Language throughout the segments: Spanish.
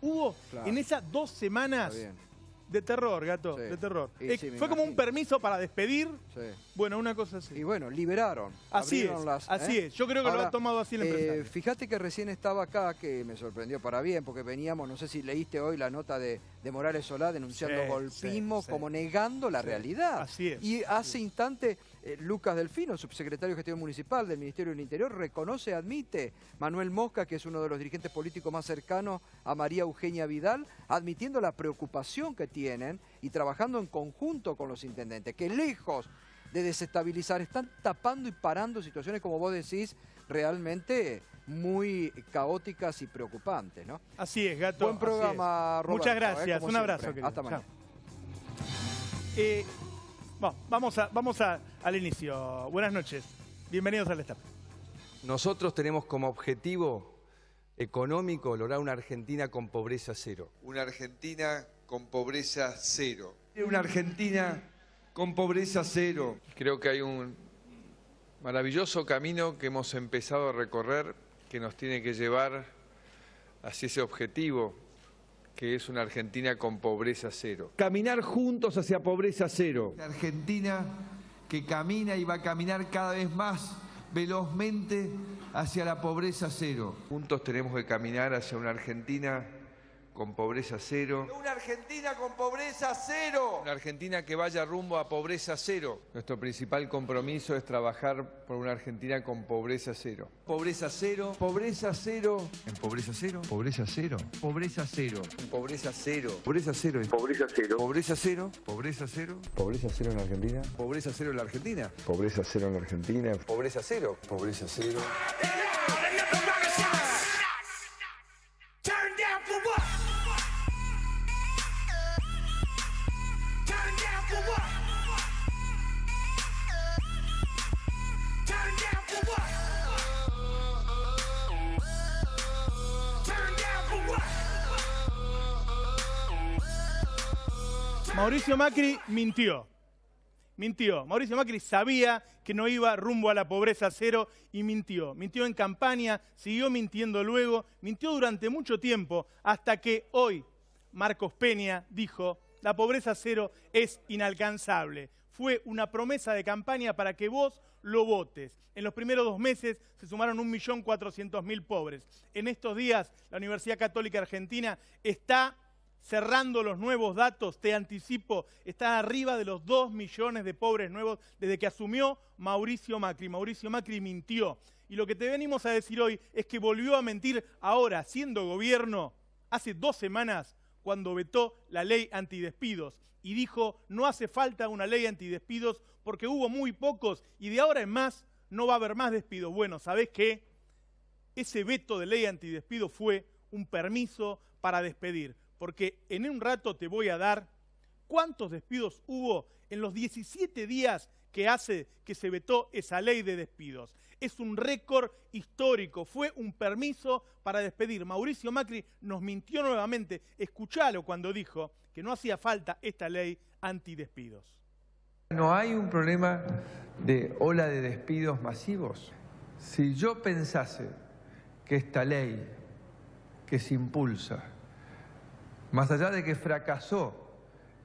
hubo en esas dos semanas? De terror, gato, de terror. Eh, fue como un permiso para despedir. Bueno, una cosa así. Y bueno, liberaron. Así es, así ¿eh? es. Yo creo que lo ha tomado así el eh, empresa Eh, fíjate que recién estaba acá, que me sorprendió para bien, porque veníamos, no sé si leíste hoy la nota de, de Morales Solá denunciando golpismo, como negando la realidad. Así es. Y hace instante eh, Lucas Delfino, subsecretario de Gestión Municipal del Ministerio del Interior, reconoce, admite Manuel Mosca, que es uno de los dirigentes políticos más cercanos a María Eugenia Vidal, admitiendo la preocupación que tienen y trabajando en conjunto con los intendentes, que lejos de desestabilizar, están tapando y parando situaciones, como vos decís, realmente muy caóticas y preocupantes, ¿no? Así es, Gato. Buen programa, Roberto, Muchas eh, gracias, un abrazo. Hasta mañana vamos, a, vamos al inicio. Buenas noches. Bienvenidos al Estado. Nosotros tenemos como objetivo económico lograr una Argentina con pobreza cero. Una Argentina con pobreza cero. Una Argentina con pobreza cero. Creo que hay un maravilloso camino que hemos empezado a recorrer que nos tiene que llevar hacia ese objetivo que es una Argentina con pobreza cero. Caminar juntos hacia pobreza cero. Argentina que camina y va a caminar cada vez más velozmente hacia la pobreza cero. Juntos tenemos que caminar hacia una Argentina con pobreza cero. Una Argentina con pobreza cero. Una Argentina que vaya rumbo a pobreza cero. Nuestro principal compromiso es trabajar por una Argentina con pobreza cero. Pobreza cero, pobreza cero. En pobreza cero, pobreza cero, pobreza cero. En pobreza cero, pobreza cero, pobreza cero, pobreza cero, pobreza cero, pobreza cero en Argentina, pobreza cero en la Argentina, pobreza cero en la Argentina, pobreza cero, pobreza cero. Mauricio Macri mintió. Mintió. Mauricio Macri sabía que no iba rumbo a la pobreza cero y mintió. Mintió en campaña, siguió mintiendo luego, mintió durante mucho tiempo hasta que hoy Marcos Peña dijo, la pobreza cero es inalcanzable. Fue una promesa de campaña para que vos lo votes. En los primeros dos meses se sumaron 1.400.000 pobres. En estos días la Universidad Católica Argentina está cerrando los nuevos datos, te anticipo, está arriba de los 2 millones de pobres nuevos desde que asumió Mauricio Macri. Mauricio Macri mintió. Y lo que te venimos a decir hoy es que volvió a mentir ahora, siendo gobierno, hace dos semanas, cuando vetó la ley antidespidos y dijo, no hace falta una ley antidespidos porque hubo muy pocos y de ahora en más no va a haber más despidos. Bueno, sabes qué? Ese veto de ley antidespido fue un permiso para despedir porque en un rato te voy a dar cuántos despidos hubo en los 17 días que hace que se vetó esa ley de despidos. Es un récord histórico, fue un permiso para despedir. Mauricio Macri nos mintió nuevamente, escuchalo cuando dijo que no hacía falta esta ley antidespidos. No hay un problema de ola de despidos masivos. Si yo pensase que esta ley que se impulsa más allá de que fracasó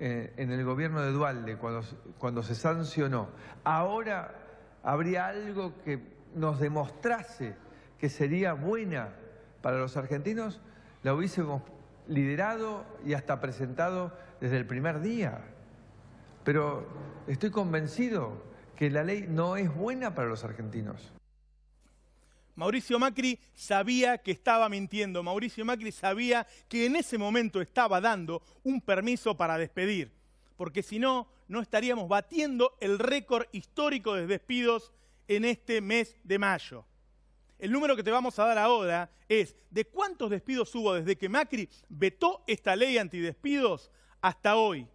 eh, en el gobierno de Dualde cuando, cuando se sancionó, ahora habría algo que nos demostrase que sería buena para los argentinos, la hubiésemos liderado y hasta presentado desde el primer día. Pero estoy convencido que la ley no es buena para los argentinos. Mauricio Macri sabía que estaba mintiendo, Mauricio Macri sabía que en ese momento estaba dando un permiso para despedir, porque si no, no estaríamos batiendo el récord histórico de despidos en este mes de mayo. El número que te vamos a dar ahora es de cuántos despidos hubo desde que Macri vetó esta ley antidespidos hasta hoy.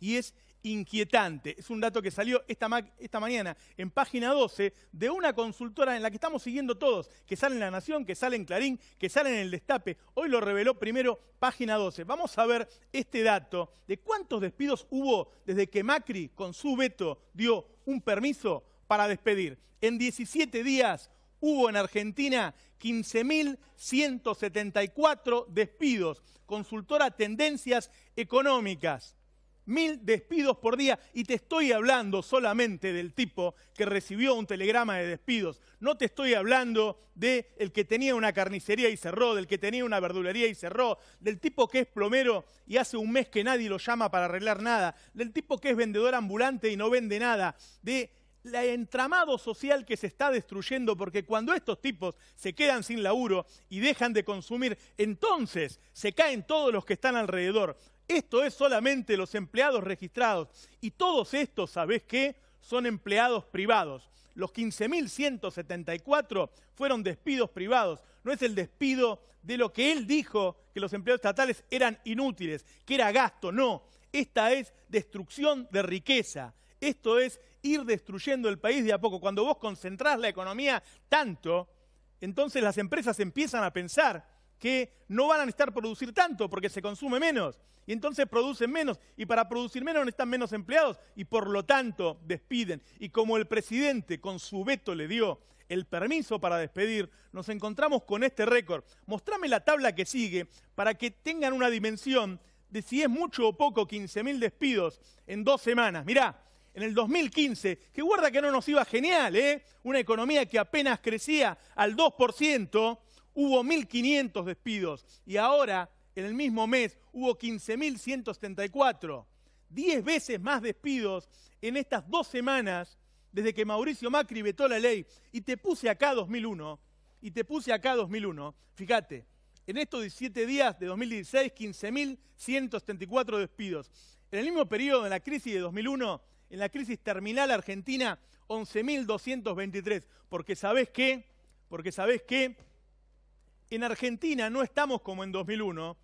Y es inquietante. Es un dato que salió esta, esta, mañana en página 12 de una consultora en la que estamos siguiendo todos, que sale en La Nación, que sale en Clarín, que sale en El Destape. Hoy lo reveló primero página 12. Vamos a ver este dato de cuántos despidos hubo desde que Macri, con su veto, dio un permiso para despedir. En 17 días hubo en Argentina 15.174 despidos. Consultora Tendencias Económicas mil despidos por día y te estoy hablando solamente del tipo que recibió un telegrama de despidos. No te estoy hablando de que tenía una carnicería y cerró, del que tenía una verdulería y cerró, del tipo que es plomero y hace un mes que nadie lo llama para arreglar nada, del tipo que es vendedor ambulante y no vende nada, de la entramado social que se está destruyendo, porque cuando estos tipos se quedan sin laburo y dejan de consumir, entonces se caen todos los que están alrededor. Esto es solamente los empleados registrados. Y todos estos, ¿sabés qué? Son empleados privados. Los 15.174 fueron despidos privados. No es el despido de lo que él dijo que los empleados estatales eran inútiles, que era gasto. No, esta es destrucción de riqueza. Esto es ir destruyendo el país de a poco. Cuando vos concentrás la economía tanto, entonces las empresas empiezan a pensar que no van a necesitar producir tanto porque se consume menos. Y entonces producen menos. Y para producir menos necesitan menos empleados. Y por lo tanto despiden. Y como el presidente con su veto le dio el permiso para despedir, nos encontramos con este récord. Mostrame la tabla que sigue para que tengan una dimensión de si es mucho o poco 15.000 despidos en dos semanas. Mirá, en el 2015, que guarda que no nos iba genial, ¿eh? Una economía que apenas crecía al 2%, hubo 1.500 despidos y ahora, en el mismo mes, hubo 15.174. Diez veces más despidos en estas dos semanas desde que Mauricio Macri vetó la ley y te puse acá 2001, y te puse acá 2001, fíjate, en estos 17 días de 2016, 15.174 despidos. En el mismo periodo, en la crisis de 2001, en la crisis terminal argentina, 11.223. Porque sabés qué, porque sabés qué, en Argentina no estamos como en 2001.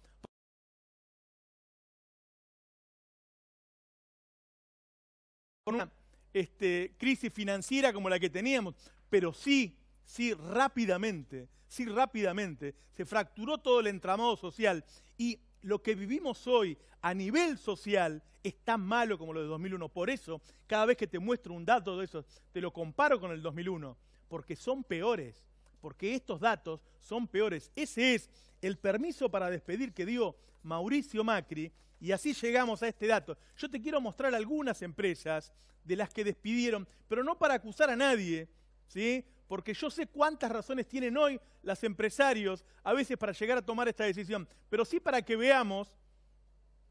Con una este, crisis financiera como la que teníamos, pero sí, sí, rápidamente, sí, rápidamente, se fracturó todo el entramado social y lo que vivimos hoy a nivel social es tan malo como lo de 2001. Por eso, cada vez que te muestro un dato de eso, te lo comparo con el 2001, porque son peores porque estos datos son peores. Ese es el permiso para despedir que dio Mauricio Macri y así llegamos a este dato. Yo te quiero mostrar algunas empresas de las que despidieron, pero no para acusar a nadie, ¿sí? Porque yo sé cuántas razones tienen hoy los empresarios a veces para llegar a tomar esta decisión, pero sí para que veamos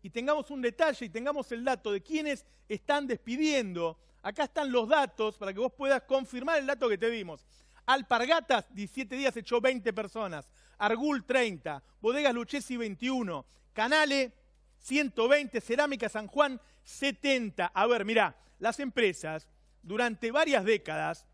y tengamos un detalle y tengamos el dato de quiénes están despidiendo. Acá están los datos para que vos puedas confirmar el dato que te dimos. Alpargatas, 17 días echó 20 personas. Argul, 30. Bodegas Luchesi, 21. Canale, 120. Cerámica San Juan, 70. A ver, mirá, las empresas durante varias décadas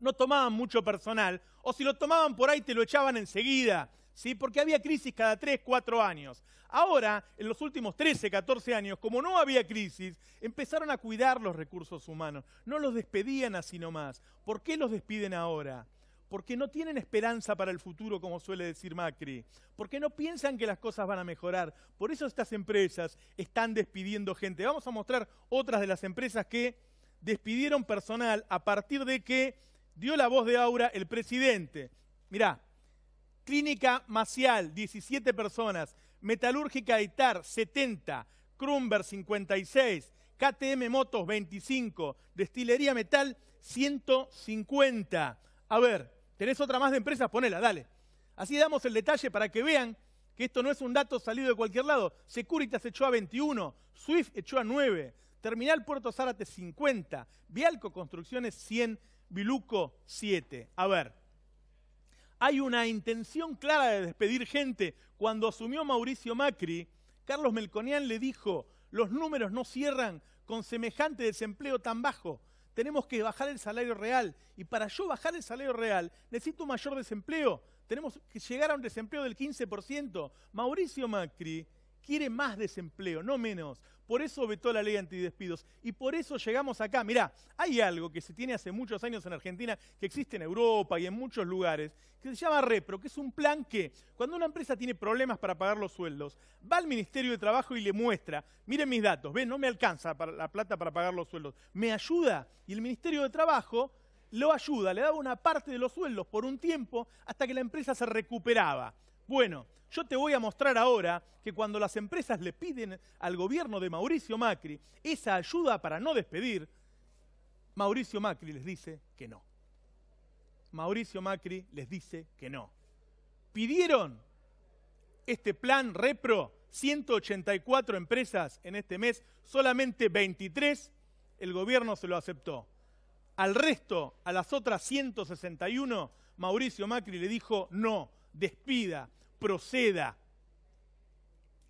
no tomaban mucho personal, o si lo tomaban por ahí te lo echaban enseguida. ¿sí? porque había crisis cada 3, 4 años. Ahora, en los últimos 13, 14 años, como no había crisis, empezaron a cuidar los recursos humanos. No los despedían así nomás. ¿Por qué los despiden ahora? Porque no tienen esperanza para el futuro, como suele decir Macri. Porque no piensan que las cosas van a mejorar. Por eso estas empresas están despidiendo gente. Vamos a mostrar otras de las empresas que despidieron personal a partir de que dio la voz de Aura el presidente. Mirá, Clínica Macial, 17 personas. Metalúrgica Itar, 70. Krumber, 56. KTM Motos, 25. Destilería Metal, 150. A ver, ¿tenés otra más de empresas? Ponela, dale. Así damos el detalle para que vean que esto no es un dato salido de cualquier lado. Securitas echó a 21, Swift echó a 9, Terminal Puerto Zárate 50, Vialco Construcciones 100, Biluco 7. A ver, hay una intención clara de despedir gente. Cuando asumió Mauricio Macri, Carlos Melconian le dijo, los números no cierran con semejante desempleo tan bajo. Tenemos que bajar el salario real. Y para yo bajar el salario real, necesito un mayor desempleo. Tenemos que llegar a un desempleo del 15%. Mauricio Macri quiere más desempleo, no menos. Por eso vetó la ley antidespidos. Y por eso llegamos acá. Mirá, hay algo que se tiene hace muchos años en Argentina, que existe en Europa y en muchos lugares, que se llama Repro, que es un plan que, cuando una empresa tiene problemas para pagar los sueldos, va al Ministerio de Trabajo y le muestra, miren mis datos, ven, no me alcanza para la plata para pagar los sueldos. ¿Me ayuda? Y el Ministerio de Trabajo lo ayuda, le daba una parte de los sueldos por un tiempo hasta que la empresa se recuperaba. Bueno, yo te voy a mostrar ahora que cuando las empresas le piden al gobierno de Mauricio Macri esa ayuda para no despedir, Mauricio Macri les dice que no. Mauricio Macri les dice que no. Pidieron este plan repro 184 empresas en este mes, solamente 23 el gobierno se lo aceptó. Al resto, a las otras 161, Mauricio Macri le dijo no, despida, proceda.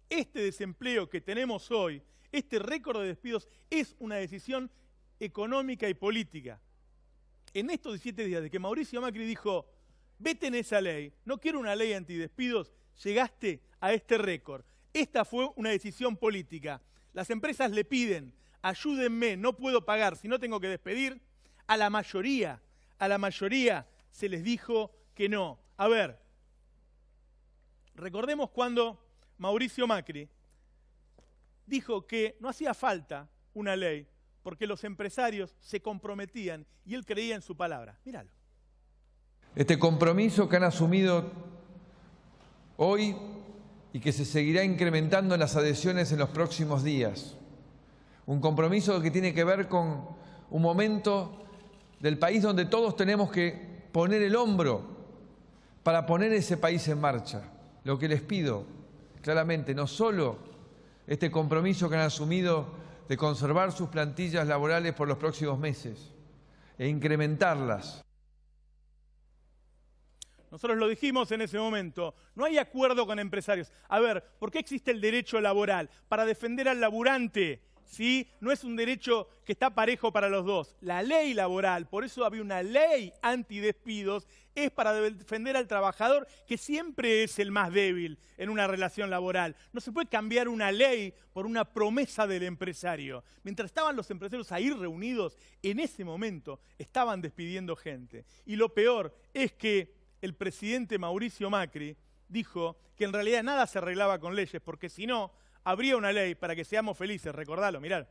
Este desempleo que tenemos hoy, este récord de despidos, es una decisión económica y política. En estos 17 días de que Mauricio Macri dijo, vete en esa ley, no quiero una ley antidespidos, llegaste a este récord. Esta fue una decisión política. Las empresas le piden, ayúdenme, no puedo pagar, si no tengo que despedir. A la mayoría, a la mayoría se les dijo que no. A ver, Recordemos cuando Mauricio Macri dijo que no hacía falta una ley porque los empresarios se comprometían y él creía en su palabra. Míralo. Este compromiso que han asumido hoy y que se seguirá incrementando en las adhesiones en los próximos días. Un compromiso que tiene que ver con un momento del país donde todos tenemos que poner el hombro para poner ese país en marcha. Lo que les pido, claramente, no solo este compromiso que han asumido de conservar sus plantillas laborales por los próximos meses e incrementarlas. Nosotros lo dijimos en ese momento, no hay acuerdo con empresarios. A ver, ¿por qué existe el derecho laboral? Para defender al laburante ¿sí? No es un derecho que está parejo para los dos. La ley laboral, por eso había una ley antidespidos, es para defender al trabajador que siempre es el más débil en una relación laboral. No se puede cambiar una ley por una promesa del empresario. Mientras estaban los empresarios ahí reunidos, en ese momento estaban despidiendo gente. Y lo peor es que el presidente Mauricio Macri dijo que en realidad nada se arreglaba con leyes, porque si no, habría una ley para que seamos felices, recordalo, mirar.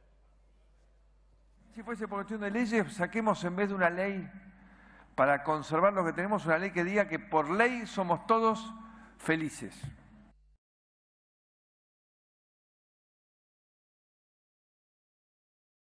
Si fuese por cuestión de leyes, saquemos en vez de una ley para conservar lo que tenemos, una ley que diga que por ley somos todos felices.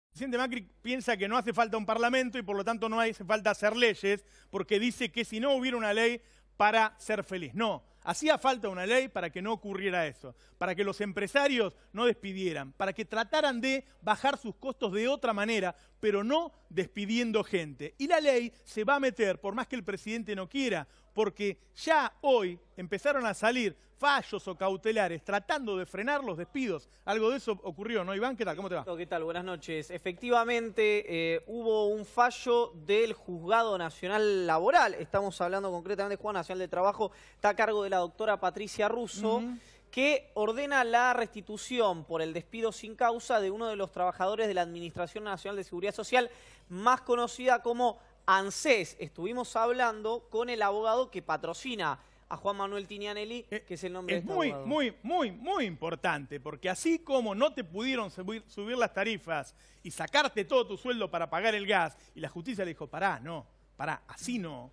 presidente Macri piensa que no hace falta un parlamento y por lo tanto no hace falta hacer leyes porque dice que si no hubiera una ley para ser feliz. No, Hacía falta una ley para que no ocurriera eso, para que los empresarios no despidieran, para que trataran de bajar sus costos de otra manera, pero no despidiendo gente. Y la ley se va a meter, por más que el presidente no quiera, porque ya hoy empezaron a salir fallos o cautelares tratando de frenar los despidos. Algo de eso ocurrió, ¿no, Iván? ¿Qué tal? ¿Cómo te va? ¿Qué tal? Buenas noches. Efectivamente, eh, hubo un fallo del Juzgado Nacional Laboral. Estamos hablando concretamente de Juzgado Nacional de Trabajo. Está a cargo de la doctora Patricia Russo. que ordena la restitución por el despido sin causa de uno de los trabajadores de la Administración Nacional de Seguridad Social, más conocida como ANSES. Estuvimos hablando con el abogado que patrocina a Juan Manuel Tinianelli, eh, que es el nombre es de Es este muy, muy, muy, muy importante, porque así como no te pudieron subir, las tarifas y sacarte todo tu sueldo para pagar el gas, y la justicia le dijo, pará, no, pará, así no,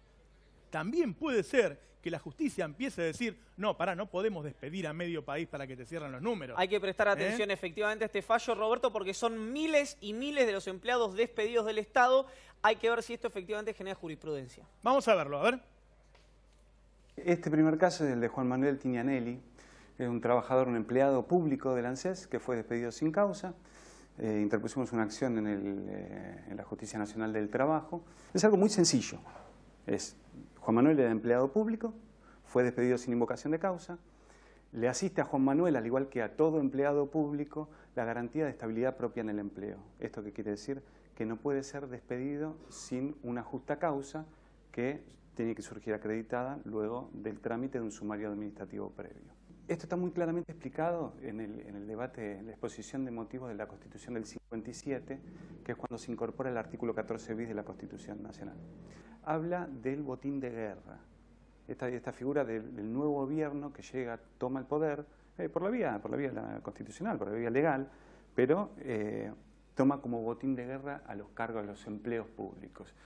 también puede ser que la justicia empiece a decir, no, pará, no podemos despedir a medio país para que te cierren los números. Hay que prestar ¿Eh? atención efectivamente a este fallo, Roberto, porque son miles y miles de los empleados despedidos del Estado hay que ver si esto efectivamente genera jurisprudencia. Vamos a verlo, a ver. Este primer caso es el de Juan Manuel Tignanelli, es un trabajador, un empleado público del ANSES que fue despedido sin causa. Eh, interpusimos una acción eh, en, la Justicia Nacional del Trabajo. Es algo muy sencillo. Es, Juan Manuel era empleado público, fue despedido sin invocación de causa. Le asiste a Juan Manuel, al igual que a todo empleado público, la garantía de estabilidad propia en el empleo. ¿Esto qué quiere decir? que no puede ser despedido sin una justa causa que tiene que surgir acreditada luego del trámite de un sumario administrativo previo. Esto está muy claramente explicado en el, debate, en la exposición de motivos de la Constitución del 57, que es cuando se incorpora el artículo 14 bis de la Constitución Nacional. Habla del botín de guerra, esta, esta figura del, nuevo gobierno que llega, toma el poder, eh, por, la vía, por la vía constitucional, por la vía legal, pero eh, toma como botín de guerra a los cargos, a los empleos públicos.